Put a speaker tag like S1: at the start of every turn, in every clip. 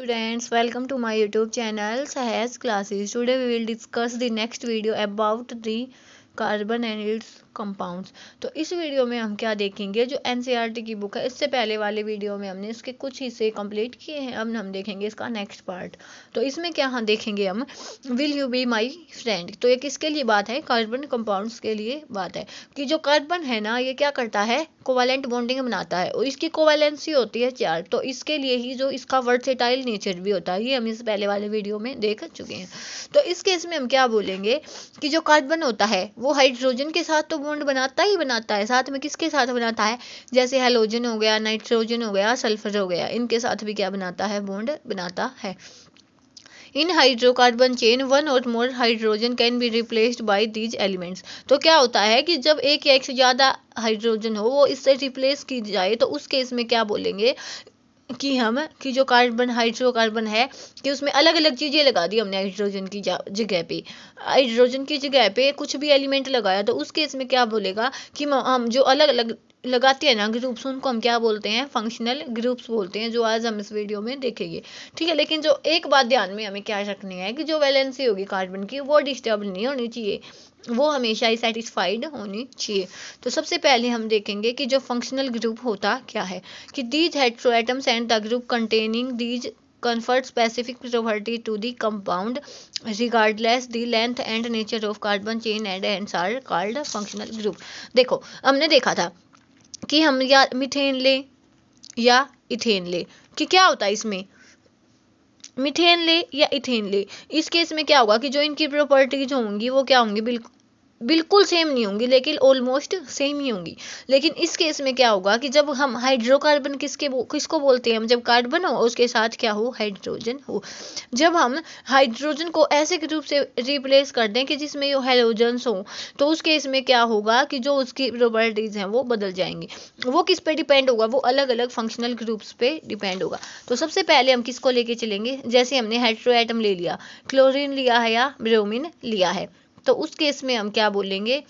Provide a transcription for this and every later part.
S1: students welcome to my youtube channel sahas classes today we will discuss the next video about the carbon and its compounds तो इस video में हम क्या देखेंगे जो N e की बुक है इससे पहले वाले वीडियो में हमने इसके कुछ हिस्से कंप्लीट किए हैं अब हम देखेंगे इसका नेक्स्ट पार्ट तो इसमें क्या हम देखेंगे हम will you be my friend तो ये किसके लिए बात है कार्बन कंपाउंड्स के लिए बात है कि जो कार्बन है ना ये क्या करता है कोवालेंट बॉन्डिंग बनाता है और इसकी कोवालेंसी होती है चार तो इसके लिए ही जो इसका वर्सेटाइल नेचर भी होता है ये हम इस पहले वाले वीडियो में देख चुके हैं तो इस केस में हम क्या बोलेंगे कि जो कार्बन होता है वो हाइड्रोजन के साथ तो बॉन्ड बनाता ही बनाता है साथ में किसके साथ बनाता है जैसे हेलोजन हो गया नाइट्रोजन हो गया सल्फर हो गया इनके साथ भी क्या बनाता है बॉन्ड बनाता है इन हाइड्रोकार्बन चेन वन और more hydrogen can be replaced by these elements तो क्या होता है कि जब एक या एक से ज़्यादा हाइड्रोजन हो वो इससे रिप्लेस की जाए तो उस केस में क्या बोलेंगे कि हम कि जो कार्बन हाइड्रोकार्बन है कि उसमें अलग अलग चीज़ें लगा दी हमने हाइड्रोजन की जगह पे हाइड्रोजन की जगह पे कुछ भी एलिमेंट लगाया तो उस केस में क्या बोलेगा कि हम जो अलग अलग लगाते हैं ना ग्रुप्स उनको हम क्या बोलते हैं फंक्शनल ग्रुप्स बोलते हैं जो आज हम इस वीडियो में देखेंगे ठीक है लेकिन जो एक बात ध्यान में हमें क्या रखनी है कि जो वैलेंसी होगी कार्बन की वो डिस्टर्ब नहीं होनी चाहिए वो हमेशा ही सेटिस्फाइड होनी चाहिए तो सबसे पहले हम देखेंगे कि जो फंक्शनल ग्रुप होता क्या है कि these hetero atoms and the group containing these confer specific property to the compound regardless the length and nature of carbon chain and and are called functional group देखो हमने देखा था कि हम या मिथेन ले या इथेन ले कि क्या होता है इसमें मिथेन ले या इथेन ले इस केस में क्या होगा कि जो इनकी प्रॉपर्टीज होंगी वो क्या होंगी बिल्कुल बिल्कुल सेम नहीं होंगी लेकिन ऑलमोस्ट सेम ही होंगी लेकिन इस केस में क्या होगा कि जब हम हाइड्रोकार्बन किसके किसको बोलते हैं हम जब कार्बन हो उसके साथ क्या हो हाइड्रोजन हो जब हम हाइड्रोजन को ऐसे के रूप से रिप्लेस कर दें कि जिसमें जो हेलोजन्स हो तो उस केस में क्या होगा कि जो उसकी प्रॉपर्टीज हैं वो बदल जाएंगी वो किस पे डिपेंड होगा वो अलग अलग फंक्शनल ग्रुप्स पर डिपेंड होगा तो सबसे पहले हम किसको लेके चलेंगे जैसे हमने हाइड्रो एटम ले लिया क्लोरिन लिया है या ब्रोमिन लिया है तो उस केस में हम क्या बोलेंगे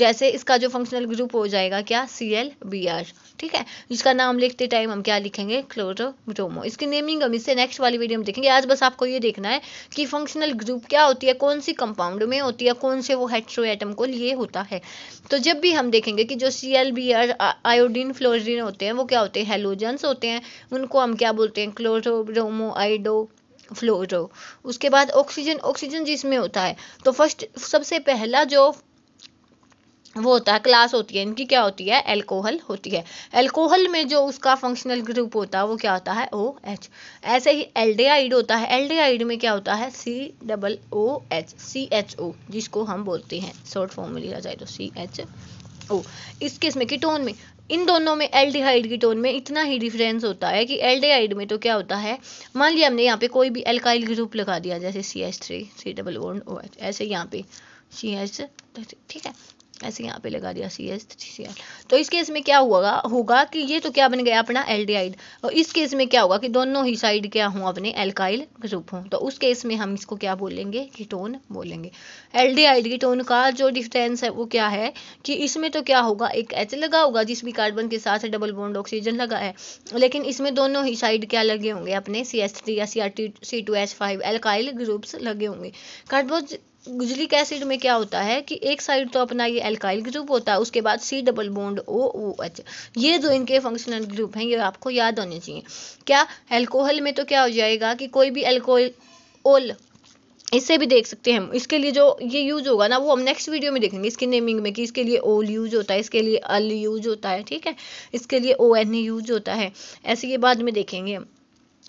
S1: जैसे इसका जो फंक्शनल ग्रुप हो जाएगा क्या सी एल बी आर ठीक है जिसका नाम लिखते टाइम हम क्या लिखेंगे क्लोरोब्रोमो इसकी नेमिंग हम इससे नेक्स्ट वाली वीडियो में देखेंगे आज बस आपको ये देखना है कि फंक्शनल ग्रुप क्या होती है कौन सी कंपाउंड में होती है कौन से वो हेट्रो एटम को लिए होता है तो जब भी हम देखेंगे कि जो C L B R iodine fluorine होते हैं वो क्या होते हैं हेलोजन्स होते हैं उनको हम क्या बोलते हैं क्लोरोब्रोमो आइडो फ्लोरो उसके बाद ऑक्सीजन ऑक्सीजन जिसमें होता है तो फर्स्ट सबसे पहला जो वो होता है क्लास होती है इनकी क्या होती है एल्कोहल होती है एल्कोहल में जो उसका फंक्शनल ग्रुप होता है वो क्या होता है ओ एच ऐसे ही एल्डिहाइड होता है एल्डिहाइड में क्या होता है C double O H C H O जिसको हम बोलते हैं शॉर्ट फॉर्म में लिया जाए तो सी एच ओ इस केस में कीटोन में इन दोनों में एल्डिहाइड कीटोन में इतना ही डिफरेंस होता है कि एल्डिहाइड में तो क्या होता है मान लिया हमने यहाँ पे कोई भी एल्काइल ग्रुप लगा दिया जैसे C H three C double one O H ऐसे यहाँ पे सी एच ठीक है ऐसे यहाँ पे लगा दिया C S three C L तो इस केस में क्या होगा होगा कि ये तो क्या बन गया अपना एल्डिहाइड और इस केस में क्या होगा कि दोनों ही साइड क्या हों अपने एल्काइल ग्रुप हों तो उस केस में हम इसको क्या बोलेंगे कीटोन बोलेंगे एल्डिहाइड कीटोन का जो डिफरेंस है वो क्या है कि इसमें तो क्या होगा एक एच लगा होगा जिस भी कार्बन के साथ डबल बॉन्ड ऑक्सीजन लगा है लेकिन इसमें दोनों ही साइड क्या लगे होंगे अपने सी एस थ्री या C R T C two H five alkyl groups लगे होंगे कार्बोज गुजरिक एसिड में क्या होता है कि एक साइड तो अपना ये एल्काइल ग्रुप होता है उसके बाद C double bond O O H ये जो इनके फंक्शनल ग्रुप हैं ये आपको याद होने चाहिए क्या एल्कोहल में तो क्या हो जाएगा कि कोई भी एल्कोहल इससे भी देख सकते हैं हम इसके लिए जो ये यूज होगा ना वो हम नेक्स्ट वीडियो में देखेंगे इसकी नेमिंग में कि इसके लिए ओल यूज होता है इसके लिए अल यूज होता है ठीक है इसके लिए ओ एन यूज होता है ऐसे ये बाद में देखेंगे हम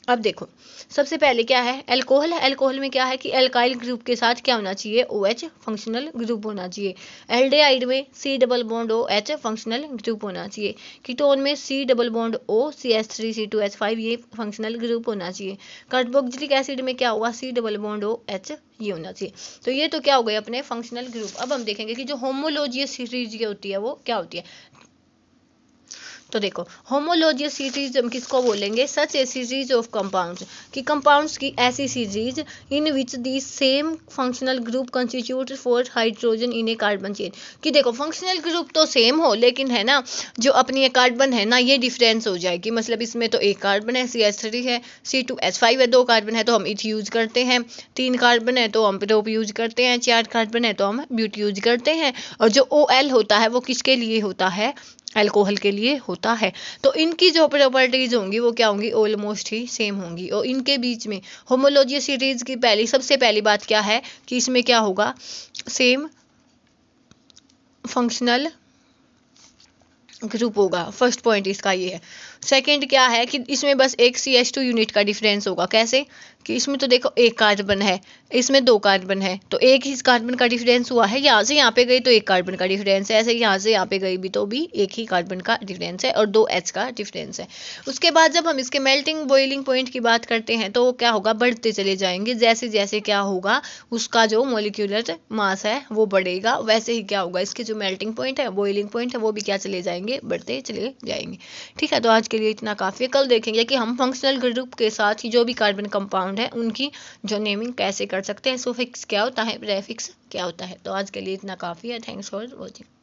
S1: अब देखो सबसे पहले क्या है एल्कोहल एल्कोहल में क्या है कि एल्काइल ग्रुप के साथ क्या होना चाहिए ओ एच फंक्शनल ग्रुप होना चाहिए एल्डेहाइड में C double bond O H functional group होना चाहिए कीटोन में C double bond O C H three C two H five ये फंक्शनल ग्रुप होना चाहिए कार्बोक्जिलिक एसिड में क्या हुआ C double bond O H ये होना चाहिए तो ये तो क्या हो गए अपने फंक्शनल ग्रुप अब हम देखेंगे कि जो होमोलोजियस सीरीज होती है वो क्या होती है तो देखो होमोलोजियस सीरीज हम किसको बोलेंगे such a series of compounds कि कंपाउंड्स की ऐसी series in which the same functional group constitute for hydrogen in a carbon chain कि देखो फंक्शनल ग्रुप तो सेम हो लेकिन है ना जो अपनी एक कार्बन है ना ये डिफरेंस हो जाएगी मतलब इसमें तो एक कार्बन है सी एस थ्री है सी टू एस फाइव है दो कार्बन है तो हम इथ यूज करते हैं तीन कार्बन है तो हम प्रोप यूज करते हैं चार कार्बन है तो हम ब्यूट यूज करते हैं और जो ओ एल होता है वो किसके लिए होता है अल्कोहल के लिए होता है तो इनकी जो प्रॉपर्टीज होंगी वो क्या होंगी ऑलमोस्ट ही सेम होंगी और इनके बीच में होमोलॉजियस सीरीज की पहली सबसे पहली बात क्या है कि इसमें क्या होगा सेम फंक्शनल ग्रुप होगा फर्स्ट पॉइंट इसका ये है सेकंड क्या है कि इसमें बस एक सी एच टू यूनिट का डिफरेंस होगा कैसे कि इसमें तो देखो एक कार्बन है इसमें दो कार्बन है तो एक ही कार्बन का डिफरेंस हुआ है यहाँ से यहाँ पे गई तो एक कार्बन का डिफरेंस है ऐसे यहाँ से यहाँ पे गई भी तो भी एक ही कार्बन का डिफरेंस है और दो एच का डिफरेंस है उसके बाद जब हम इसके मेल्टिंग बॉइलिंग पॉइंट की बात करते हैं तो क्या होगा बढ़ते चले जाएंगे जैसे जैसे क्या होगा उसका जो मोलिकुलर मास है वो बढ़ेगा वैसे ही क्या होगा इसके जो मेल्टिंग पॉइंट है बॉइलिंग पॉइंट है वो भी क्या चले जाएंगे बढ़ते चले जाएंगे ठीक है तो आज के लिए इतना काफ़ी है कल देखेंगे कि हम फंक्शनल ग्रुप के साथ ही जो भी कार्बन कंपाउंड है उनकी जो नेमिंग कैसे कर सकते हैं सो फिक्स क्या होता है प्रेफिक्स क्या होता है तो आज के लिए इतना काफ़ी है थैंक्स फॉर वॉचिंग